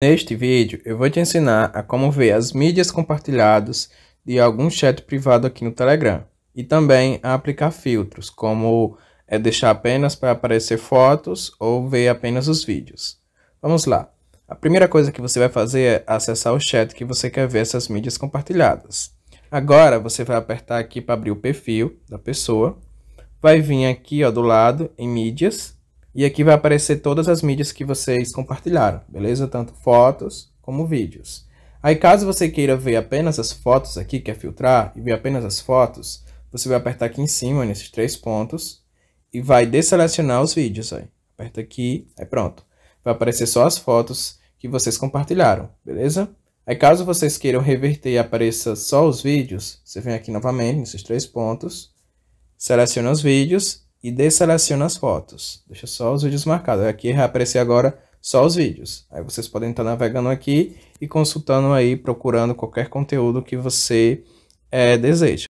Neste vídeo eu vou te ensinar a como ver as mídias compartilhadas de algum chat privado aqui no Telegram e também a aplicar filtros, como é deixar apenas para aparecer fotos ou ver apenas os vídeos. Vamos lá. A primeira coisa que você vai fazer é acessar o chat que você quer ver essas mídias compartilhadas. Agora você vai apertar aqui para abrir o perfil da pessoa. Vai vir aqui ó, do lado em mídias e aqui vai aparecer todas as mídias que vocês compartilharam, beleza? Tanto fotos como vídeos. Aí caso você queira ver apenas as fotos aqui, quer filtrar e ver apenas as fotos, você vai apertar aqui em cima, nesses três pontos, e vai desselecionar os vídeos. Aí. Aperta aqui, aí pronto. Vai aparecer só as fotos que vocês compartilharam, beleza? Aí caso vocês queiram reverter e apareça só os vídeos, você vem aqui novamente nesses três pontos, seleciona os vídeos e desseleciona as fotos. Deixa só os vídeos marcados. Aqui reaparecer agora só os vídeos. Aí vocês podem estar navegando aqui e consultando aí, procurando qualquer conteúdo que você é, deseja.